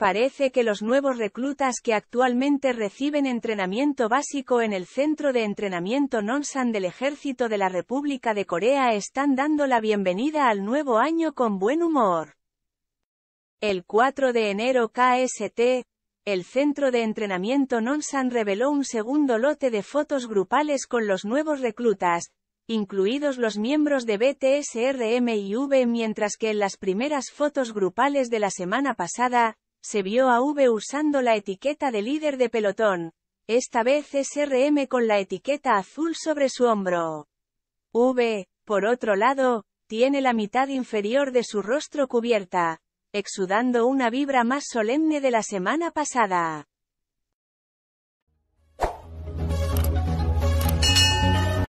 Parece que los nuevos reclutas que actualmente reciben entrenamiento básico en el Centro de Entrenamiento Nonsan del Ejército de la República de Corea están dando la bienvenida al nuevo año con buen humor. El 4 de enero KST, el Centro de Entrenamiento Nonsan reveló un segundo lote de fotos grupales con los nuevos reclutas, incluidos los miembros de BTSRM y V mientras que en las primeras fotos grupales de la semana pasada, se vio a V usando la etiqueta de líder de pelotón, esta vez SRM con la etiqueta azul sobre su hombro. V, por otro lado, tiene la mitad inferior de su rostro cubierta, exudando una vibra más solemne de la semana pasada.